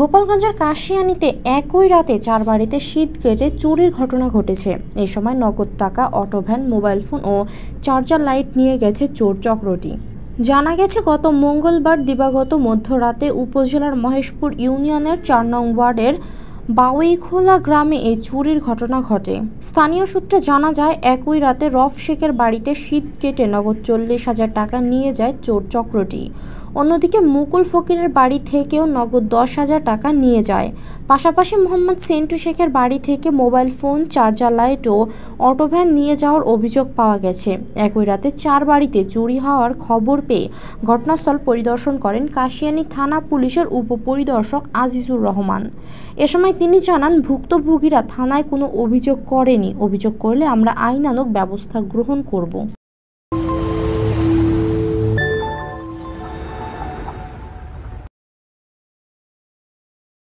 গোপালগঞ্জের কাশিয়ানিতে একই রাতে চার বাড়িতে শীত কেটে চুরির ঘটনা ঘটেছে এ সময় নগদ টাকা অটো ভ্যান মোবাইল ফোন ও চার্জার লাইট নিয়ে গেছে চোর চক্রটি জানা গেছে গত মঙ্গলবার দিবাগত মধ্যরাতে উপজেলার মহেশপুর ইউনিয়নের চার নং ওয়ার্ডের বাউইখোলা গ্রামে এই চুরির ঘটনা ঘটে স্থানীয় সূত্রে জানা যায় একই রাতে রফ শেখের বাড়িতে শীত কেটে নগদ চল্লিশ হাজার টাকা নিয়ে যায় চোর চক্রটি অন্যদিকে মুকুল ফকিরের বাড়ি থেকেও নগদ দশ হাজার টাকা নিয়ে যায় পাশাপাশি মোহাম্মদ সেন্টু শেখের বাড়ি থেকে মোবাইল ফোন চার্জার লাইট ও অটোভ্যান নিয়ে যাওয়ার অভিযোগ পাওয়া গেছে একই রাতে চার বাড়িতে চুরি হওয়ার খবর পেয়ে ঘটনাস্থল পরিদর্শন করেন কাশিয়ানি থানা পুলিশের উপপরিদর্শক আজিজুর রহমান এ সময় তিনি জানান ভুক্তভোগীরা থানায় কোনো অভিযোগ করেনি অভিযোগ করলে আমরা আইনানুক ব্যবস্থা গ্রহণ করব